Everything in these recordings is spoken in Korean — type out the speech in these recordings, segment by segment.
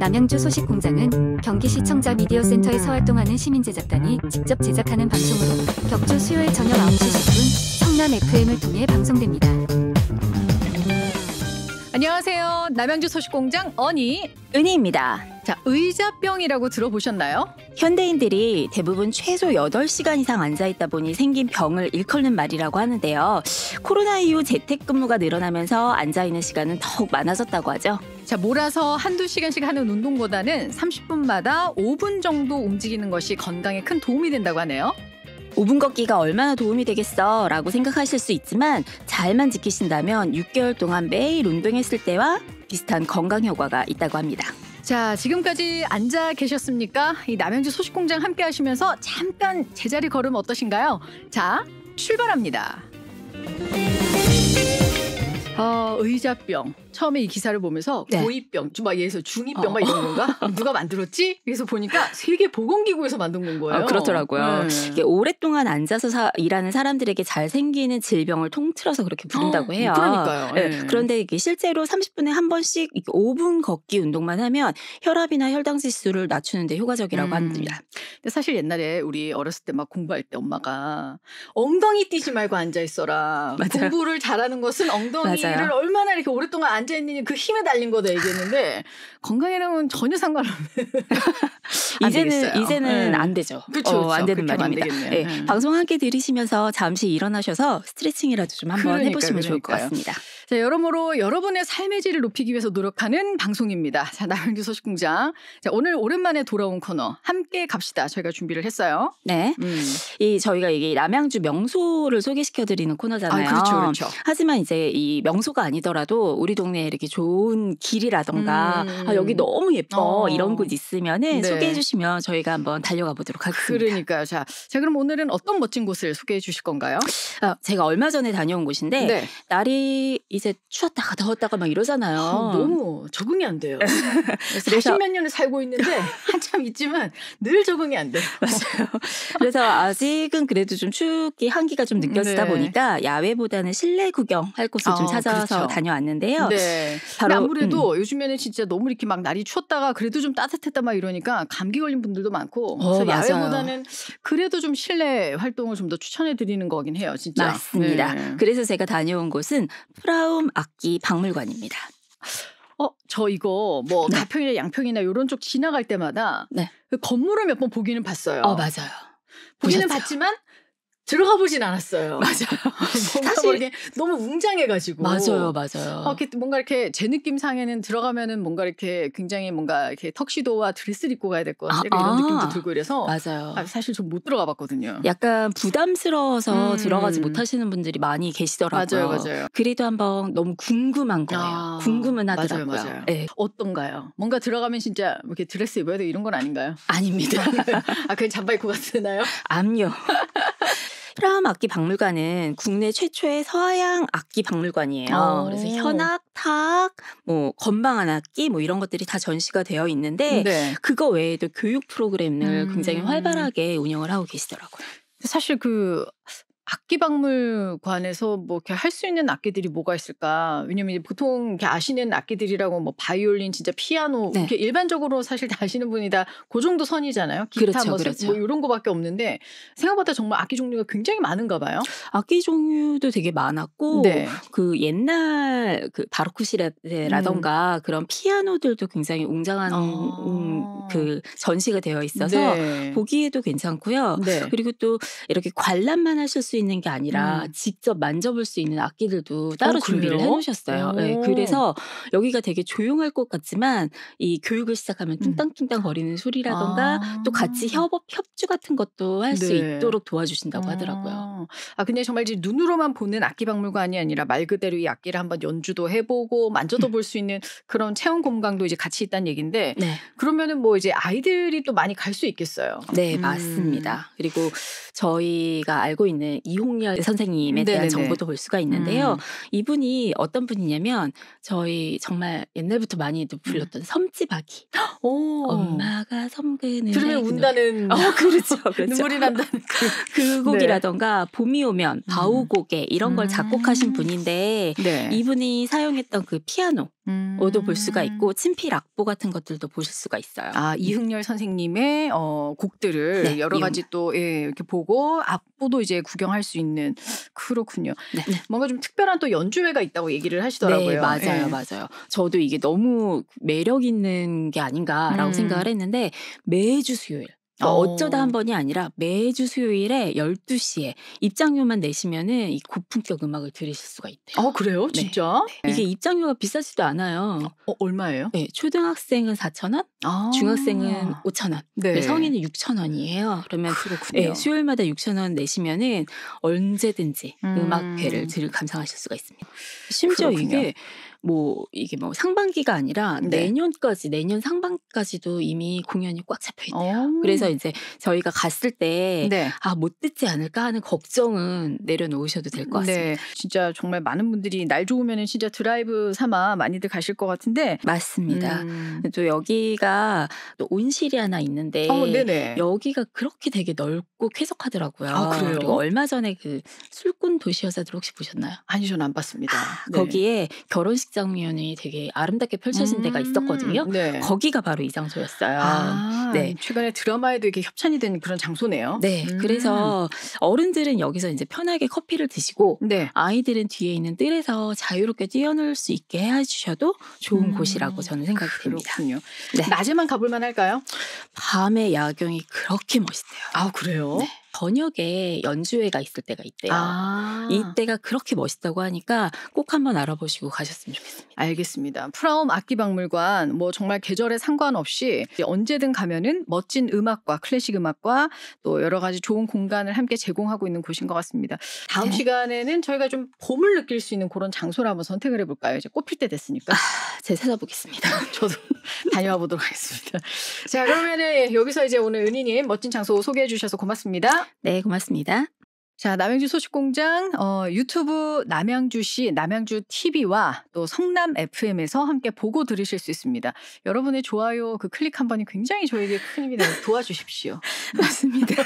남양주 소식공장은 경기시청자 미디어센터에서 활동하는 시민제작단이 직접 제작하는 방송으로 격주 수요일 저녁 9시 10분 성남 FM을 통해 방송됩니다. 안녕하세요. 남양주 소식공장 언니 은희입니다. 자, 의자병이라고 들어보셨나요? 현대인들이 대부분 최소 8 시간 이상 앉아있다 보니 생긴 병을 일컫는 말이라고 하는데요. 코로나 이후 재택근무가 늘어나면서 앉아있는 시간은 더욱 많아졌다고 하죠. 자, 몰아서 한두 시간씩 하는 운동보다는 30분마다 5분 정도 움직이는 것이 건강에 큰 도움이 된다고 하네요. 5분 걷기가 얼마나 도움이 되겠어 라고 생각하실 수 있지만 잘만 지키신다면 6개월 동안 매일 운동했을 때와 비슷한 건강 효과가 있다고 합니다. 자, 지금까지 앉아 계셨습니까? 이 남양주 소식공장 함께 하시면서 잠깐 제자리 걸음 어떠신가요? 자, 출발합니다. 어, 의자병, 처음에 이 기사를 보면서 네. 고위병막 예서 중위병 어. 막 이런 건가? 누가 만들었지? 그래서 보니까 세계 보건기구에서 만든 건 거예요. 아, 그렇더라고요. 네. 이게 오랫동안 앉아서 사, 일하는 사람들에게 잘 생기는 질병을 통틀어서 그렇게 부른다고 어, 해요. 그러니까요. 네. 네. 그런데 이게 실제로 30분에 한 번씩 5분 걷기 운동만 하면 혈압이나 혈당 지수를 낮추는데 효과적이라고 음. 합니다. 근데 사실 옛날에 우리 어렸을 때 막 공부할 때 엄마가 엉덩이 뛰지 말고 앉아 있어라. 맞아요. 공부를 잘하는 것은 엉덩이를 맞아요. 얼마나 이렇게 오랫동안 앉 앉아있는 그 힘에 달린 거다 얘기했는데 건강이랑은 전혀 상관없는. 이제는 이제는 네. 안 되죠. 그렇죠. 어, 안 되는 말입니다. 안 네. 예, 네. 방송 함께 들으시면서 잠시 일어나셔서 스트레칭이라도 좀 한번 그러니까 해보시면 그러니까요. 좋을 것 같습니다. 자, 여러모로 여러분의 삶의 질을 높이기 위해서 노력하는 방송입니다. 자, 나영주 소식공장. 자, 오늘 오랜만에 돌아온 코너 함께 갑시다. 저희가 준비를 했어요. 네. 음. 이 저희가 이게 남양주 명소를 소개시켜드리는 코너잖아요. 아, 그렇죠, 그렇죠. 하지만 이제 이 명소가 아니더라도 우리 동 동네에 이렇게 좋은 길이라던가 음. 아, 여기 너무 예뻐 어. 이런 곳 있으면은 네. 소개해 주시면 저희가 한번 달려가 보도록 하겠습니다. 그러니까요. 자, 자 그럼 오늘은 어떤 멋진 곳을 소개해 주실 건가요? 아, 제가 얼마 전에 다녀온 곳인데 네. 날이 이제 추웠다가 더웠다가 막 이러잖아요. 아, 너무 적응이 안 돼요. 사십 네 몇 년을 살고 있는데 한참 있지만 늘 적응이 안 돼요. 맞아요. 그래서 아직은 그래도 좀 춥기 한기가 좀 느껴지다 네. 보니까 야외보다는 실내 구경할 곳을 아, 좀 찾아서 그렇죠. 다녀왔는데요. 네. 네. 바로, 아무래도 음. 요즘에는 진짜 너무 이렇게 막 날이 추웠다가 그래도 좀 따뜻했다 막 이러니까 감기 걸린 분들도 많고 어, 야외보다는 그래도 좀 실내 활동을 좀 더 추천해 드리는 거긴 해요, 진짜. 맞습니다. 네. 그래서 제가 다녀온 곳은 프라움 악기 박물관입니다. 어, 저 이거 뭐 네. 가평이나 양평이나 요런 쪽 지나갈 때마다 네. 그 건물을 몇 번 보기는 봤어요. 어, 맞아요. 보기는 보셨죠? 봤지만 들어가 보진 않았어요. 맞아요. 뭔가 뭐 게 너무 웅장해가지고. 맞아요, 맞아요. 어, 이렇게 뭔가 이렇게 제 느낌상에는 들어가면은 뭔가 이렇게 굉장히 뭔가 이렇게 턱시도와 드레스를 입고 가야 될 것 같은 아, 이런 아, 느낌도 들고 이래서. 맞아요. 아, 사실 좀 못 들어가 봤거든요. 약간 부담스러워서 음. 들어가지 못하시는 분들이 많이 계시더라고요. 맞아요, 맞아요. 그래도 한번 너무 궁금한 거예요. 아, 궁금은 하더라고요. 맞아요, 맞아요. 예. 네. 어떤가요? 뭔가 들어가면 진짜 뭐 이렇게 드레스 입어야 돼 이런 건 아닌가요? 아닙니다. 아, 그냥 잠바 입고 갔으나요? 암요. 프라함 악기 박물관은 국내 최초의 서양 악기 박물관이에요. 아, 그래서 어. 현악, 타악, 뭐 건방한 악기 뭐 이런 것들이 다 전시가 되어 있는데 네. 그거 외에도 교육 프로그램을 음. 굉장히 활발하게 운영을 하고 계시더라고요. 사실 그 악기 박물관에서 뭐 이렇게 할 수 있는 악기들이 뭐가 있을까? 왜냐면 보통 이렇게 아시는 악기들이라고 뭐 바이올린, 진짜 피아노 네. 이렇게 일반적으로 사실 다 아시는 분이 다그 정도 선이잖아요. 기타 그렇죠, 뭐, 그렇죠. 뭐 이런 거밖에 없는데 생각보다 정말 악기 종류가 굉장히 많은가 봐요. 악기 종류도 되게 많았고 네. 그 옛날 그 바로크 시대라던가 음. 그런 피아노들도 굉장히 웅장한 아. 음, 그 전시가 되어 있어서 네. 보기에도 괜찮고요. 네. 그리고 또 이렇게 관람만 하실 수 있는 게 아니라 음. 직접 만져볼 수 있는 악기들도 따로 어, 준비를 해놓으셨어요. 네, 그래서 여기가 되게 조용할 것 같지만 이 교육을 시작하면 음. 뚱땅뚱땅 거리는 소리라던가 아. 또 같이 협업 협주 같은 것도 할수 네. 있도록 도와주신다고 아. 하더라고요. 아 근데 정말 이제 눈으로만 보는 악기 박물관이 아니라 말 그대로 이 악기를 한번 연주도 해보고 만져도 음. 볼수 있는 그런 체험 공간도 이제 같이 있다는 얘기인데 네. 그러면은 뭐 이제 아이들이 또 많이 갈 수 있겠어요. 네 음. 맞습니다. 그리고 저희가 알고 있는 이홍렬 선생님에 대한 네네네. 정보도 볼 수가 있는데요. 음. 이분이 어떤 분이냐면 저희 정말 옛날부터 많이 음. 불렀던 음. 섬지박이. 오. 엄마가 섬그는 들으면 운다는. 어, 그렇죠. 그렇죠. 눈물이 난다는 그, 그 네. 곡이라던가 네. 봄이 오면 음. 바우곡에 이런 걸 작곡하신 음. 분인데 네. 이분이 사용했던 그 피아노 오도 음. 볼 수가 있고 친필 악보 같은 것들도 보실 수가 있어요. 아 이흥열 선생님의 어, 곡들을 네, 여러 가지 또 예, 이렇게 보고 악보도 이제 구경할 수 있는 그렇군요. 네. 네. 뭔가 좀 특별한 또 연주회가 있다고 얘기를 하시더라고요. 네, 맞아요, 예. 맞아요. 저도 이게 너무 매력 있는 게 아닌가라고 음. 생각을 했는데 매주 수요일 어, 어. 어쩌다 한 번이 아니라 매주 수요일에 12시에 입장료만 내시면은 이 고품격 음악을 들으실 수가 있대요. 아, 그래요? 네. 진짜? 네. 이게 입장료가 비싸지도 않아요. 어, 얼마예요? 네, 초등학생은 4,000원, 아. 중학생은 5,000원, 네. 성인은 6,000원이에요. 그러면 아, 네, 그렇군요. 네, 수요일마다 6,000원 내시면은 언제든지 음. 악회를 들을 감상하실 수가 있습니다. 심지어 그렇군요. 이게 뭐 이게 뭐 상반기가 아니라 네. 내년까지 내년 상반기까지도 이미 공연이 꽉 잡혀 있네요. 오. 그래서 어. 이제 저희가 갔을 때 아못 네. 아, 듣지 않을까 하는 걱정은 내려놓으셔도 될 것 같습니다. 네. 진짜 정말 많은 분들이 날 좋으면은 진짜 드라이브 삼아 많이들 가실 것 같은데 맞습니다. 음. 또 여기가 또 온실이 하나 있는데 어, 여기가 그렇게 되게 넓고 쾌적하더라고요. 아, 그리고 얼마 전에 그 술꾼 도시 여자들 혹시 보셨나요? 아니 저는 안 봤습니다. 아, 네. 거기에 결혼식 섹 장면이 되게 아름답게 펼쳐진 음~ 데가 있었거든요. 네. 거기가 바로 이 장소였어요. 아, 네. 최근에 드라마에도 이렇게 협찬이 된 그런 장소네요. 네. 음~ 그래서 어른들은 여기서 이제 편하게 커피를 드시고 네. 아이들은 뒤에 있는 뜰에서 자유롭게 뛰어놀 수 있게 해주셔도 좋은 음~ 곳이라고 저는 생각이 됩니다. 그렇군요. 네. 낮에만 가볼만 할까요? 밤에 야경이 그렇게 멋있대요. 아 그래요? 네. 저녁에 연주회가 있을 때가 있대요. 아~ 이때가 그렇게 멋있다고 하니까 꼭 한번 알아보시고 가셨으면 좋겠습니다. 알겠습니다. 프라움 악기박물관 뭐 정말 계절에 상관없이 언제든 가면은 멋진 음악과 클래식 음악과 또 여러 가지 좋은 공간을 함께 제공하고 있는 곳인 것 같습니다. 다음 네. 시간에는 저희가 좀 봄을 느낄 수 있는 그런 장소를 한번 선택을 해볼까요? 이제 꽃필 때 됐으니까. 아, 제가 찾아보겠습니다. 저도 다녀와 보도록 하겠습니다. 자 그러면은 여기서 이제 오늘 은희님 멋진 장소 소개해 주셔서 고맙습니다. 네 고맙습니다. 자, 남양주 소식공장 어, 유튜브 남양주시 남양주 TV와 또 성남 FM에서 함께 보고 들으실 수 있습니다. 여러분의 좋아요 그 클릭 한 번이 굉장히 저에게 큰 힘이 되요 도와주십시오. 맞습니다.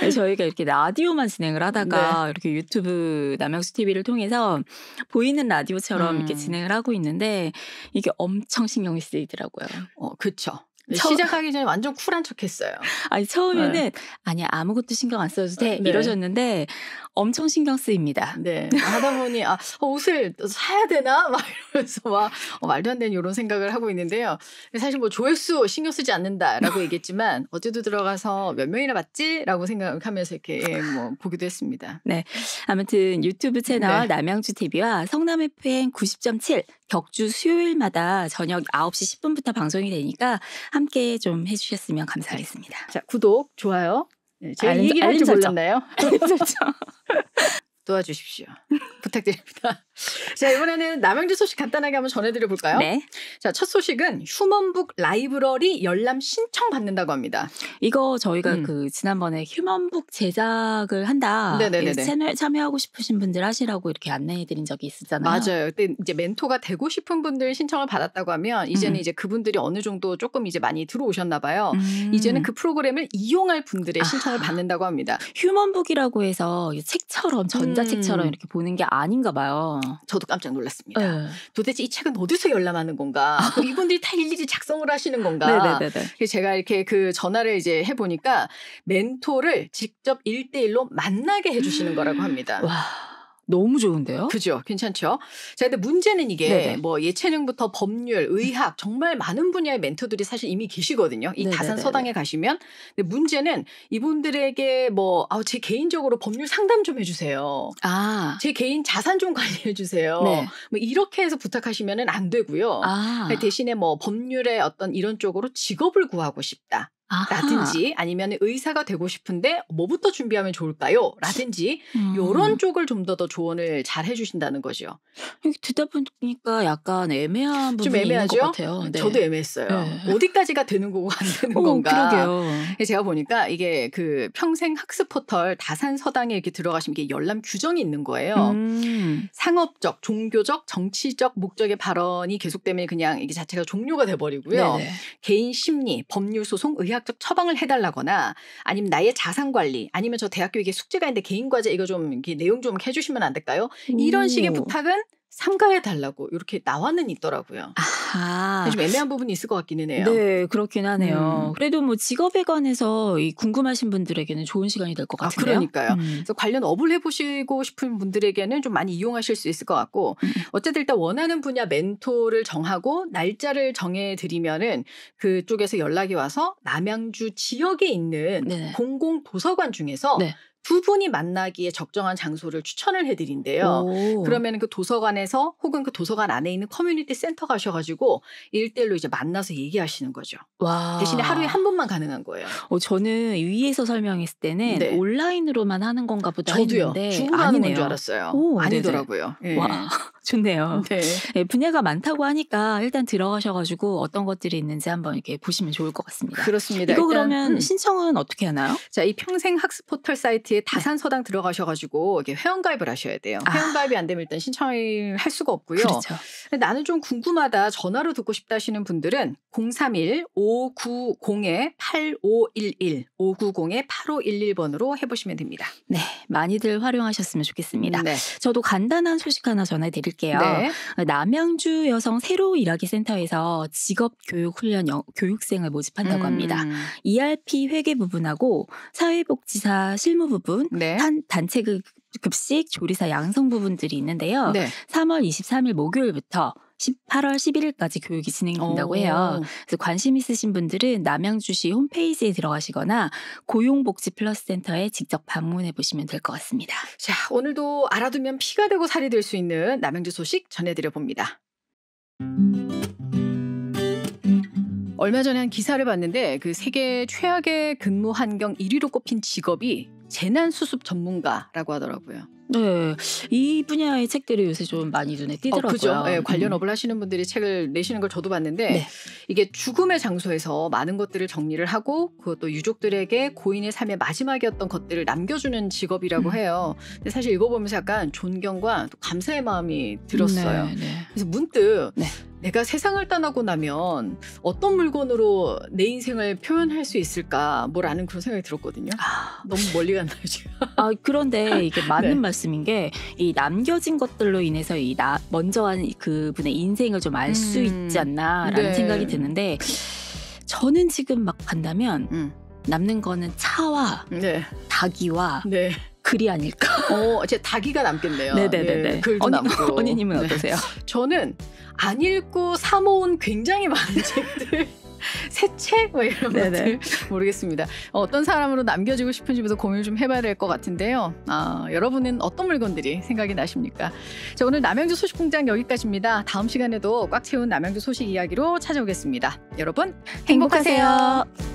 네, 저희가 이렇게 라디오만 진행을 하다가 네. 이렇게 유튜브 남양수 TV를 통해서 보이는 라디오처럼 음. 이렇게 진행을 하고 있는데 이게 엄청 신경이 쓰이더라고요. 어, 그쵸. 네, 처... 시작하기 전에 완전 쿨한 척 했어요. 아니, 처음에는, 네. 아니, 아무것도 신경 안 써도 돼. 네. 이러셨는데, 엄청 신경 쓰입니다. 네. 하다 보니, 아, 어, 옷을 사야 되나? 막 이러면서 막, 어, 말도 안 되는 이런 생각을 하고 있는데요. 사실 뭐 조회수 신경 쓰지 않는다라고 얘기했지만, 어제도 들어가서 몇 명이나 봤지? 라고 생각하면서 을 이렇게, 예, 뭐, 보기도 했습니다. 네. 아무튼 유튜브 채널 남양주TV와 성남FM 90.7 격주 수요일마다 저녁 9시 10분부터 방송이 되니까 함께 좀 해주셨으면 감사하겠습니다. 자, 구독, 좋아요. 네, 제가 얘기를 할줄 몰랐나요? 도와주십시오. 부탁드립니다. 자, 이번에는 남양주 소식 간단하게 한번 전해드려 볼까요? 네. 자, 첫 소식은 휴먼북 라이브러리 열람 신청 받는다고 합니다. 이거 저희가 음. 그 지난번에 휴먼북 제작을 한다. 네네네네. 예, 채널 참여하고 싶으신 분들 하시라고 이렇게 안내해드린 적이 있었잖아요. 맞아요. 그때 이제 멘토가 되고 싶은 분들 신청을 받았다고 하면 이제는 음. 이제 그분들이 어느 정도 조금 이제 많이 들어오셨나 봐요. 음. 이제는 그 프로그램을 이용할 분들의 신청을 아. 받는다고 합니다. 휴먼북이라고 해서 책처럼 전자책처럼 음. 이렇게 보는 게 아닌가 봐요. 저도 깜짝 놀랐습니다. 네. 도대체 이 책은 어디서 열람하는 건가? 이분들이 다 일일이 작성을 하시는 건가? 네네네 제가 이렇게 그 전화를 이제 해보니까 멘토를 직접 1대1로 만나게 해주시는 거라고 음. 합니다. 와. 너무 좋은데요? 그죠. 괜찮죠. 자, 근데 문제는 이게 네네. 뭐 예체능부터 법률, 의학 정말 많은 분야의 멘토들이 사실 이미 계시거든요. 이 네네네네. 다산 서당에 가시면. 근데 문제는 이분들에게 뭐아제 개인적으로 법률 상담 좀 해주세요. 아. 제 개인 자산 좀 관리해 주세요. 네. 뭐 이렇게 해서 부탁하시면은 안 되고요. 아. 대신에 뭐 법률의 어떤 이런 쪽으로 직업을 구하고 싶다. 라든지 아니면 의사가 되고 싶은데 뭐부터 준비하면 좋을까요? 라든지 음. 요런 쪽을 좀 더 더 조언을 잘 해주신다는 거죠. 듣다 보니까 약간 애매한 부분이 좀 애매하죠? 있는 것 같아요. 네. 저도 애매했어요. 네. 어디까지가 되는 거고 안 되는 오, 어, 건가. 그러게요. 제가 보니까 이게 그 평생 학습 포털 다산 서당에 이렇게 들어가시면 이게 열람 규정이 있는 거예요. 음. 상업적, 종교적, 정치적 목적의 발언이 계속되면 그냥 이게 자체가 종료가 돼버리고요. 네네. 개인 심리, 법률 소송, 의학 대학적 처방을 해달라거나 아니면 나의 자산 관리 아니면 저 대학교 이게 숙제가 있는데 개인 과제 이거 좀 이게 내용 좀 해주시면 안 될까요? 이런 오. 식의 부탁은 삼가해 달라고 이렇게 나와는 있더라고요. 아, 다. 아. 좀 애매한 부분이 있을 것 같기는 해요. 네, 그렇긴 하네요. 음. 그래도 뭐 직업에 관해서 이 궁금하신 분들에게는 좋은 시간이 될 것같아요 아, 그러니까요. 음. 그래서 관련 업을 해보시고 싶은 분들에게는 좀 많이 이용하실 수 있을 것 같고 음. 음. 어쨌든 일단 원하는 분야 멘토를 정하고 날짜를 정해드리면은 그쪽에서 연락이 와서 남양주 지역에 있는 네네. 공공 도서관 중에서 네. 두 분이 만나기에 적정한 장소를 추천을 해드린대요. 그러면 그 도서관에서 혹은 그 도서관 안에 있는 커뮤니티 센터 가셔가지고 일대일로 이제 만나서 얘기하시는 거죠. 와. 대신에 하루에 한 번만 가능한 거예요. 어, 저는 위에서 설명했을 때는 네. 온라인으로만 하는 건가 보다 저도요. 했는데 중국 아니네줄 알았어요. 오, 아니더라고요. 네. 와 좋네요. 네. 네, 분야가 많다고 하니까 일단 들어가셔가지고 어떤 것들이 있는지 한번 이렇게 보시면 좋을 것 같습니다. 그렇습니다. 이거 일단, 그러면 음. 신청은 어떻게 하나요? 자, 이 평생 학습 포털 사이트 이트에 다산서당 들어가셔가지고 이게 회원가입을 하셔야 돼요. 아. 회원가입이 안 되면 일단 신청을 할 수가 없고요. 그렇죠. 나는 좀 궁금하다 전화로 듣고 싶다 하시는 분들은 031-590-8511 590-8511번으로 해보시면 됩니다. 네, 많이들 활용하셨으면 좋겠습니다. 네. 저도 간단한 소식 하나 전해드릴게요. 네. 남양주 여성 새로 일하기 센터에서 직업 교육 훈련 여, 교육생을 모집한다고 음. 합니다. ERP 회계 부분하고 사회복지사 실무 부분 부분, 네. 한 단체 그 급식 조리사 양성 부분들이 있는데요. 네. 3월 23일 목요일부터 1 8월 11일까지 교육이 진행된다고 오. 해요. 그래서 관심 있으신 분들은 남양주시 홈페이지에 들어가시거나 고용복지플러스센터에 직접 방문해 보시면 될 것 같습니다. 자, 오늘도 알아두면 피가 되고 살이 될 수 있는 남양주 소식 전해드려 봅니다. 얼마 전에 한 기사를 봤는데 그 세계 최악의 근무 환경 1위로 꼽힌 직업이 재난수습 전문가라고 하더라고요. 네, 이 분야의 책들이 요새 좀 많이 눈에 띄더라고요. 어, 그죠. 네, 관련 업을 하시는 분들이 책을 내시는 걸 저도 봤는데 네. 이게 죽음의 장소에서 많은 것들을 정리를 하고 그것도 유족들에게 고인의 삶의 마지막이었던 것들을 남겨주는 직업이라고 음. 해요. 근데 사실 읽어보면서 약간 존경과 또 감사의 마음이 들었어요. 네, 네. 그래서 문득 네. 내가 세상을 떠나고 나면 어떤 물건으로 내 인생을 표현할 수 있을까 뭐라는 그런 생각이 들었거든요. 아, 너무 멀리 갔나요 지금? 아 그런데 이게 맞는 말씀. 네. 말씀인 게이 남겨진 것들로 인해서 이 나, 먼저 한 그분의 인생을 좀 알수 음. 있지 않나라는 네. 생각이 드는데 저는 지금 막 간다면 음. 남는 거는 차와 네. 닭이와 네. 글이 아닐까. 어, 제다이가 남겠네요. 네네네네. 네, 네, 예, 네, 글도 언니, 남고. 언니님은 네. 어떠세요? 저는 안 읽고 사모은 굉장히 많은 책들. 새채 뭐 이런 네네. 것들 모르겠습니다. 어떤 사람으로 남겨주고 싶은지부터 고민을 좀 해봐야 될 것 같은데요. 아, 여러분은 어떤 물건들이 생각이 나십니까? 자, 오늘 남양주 소식 공장 여기까지입니다. 다음 시간에도 꽉 채운 남양주 소식 이야기로 찾아오겠습니다. 여러분 행복하세요. 행복하세요.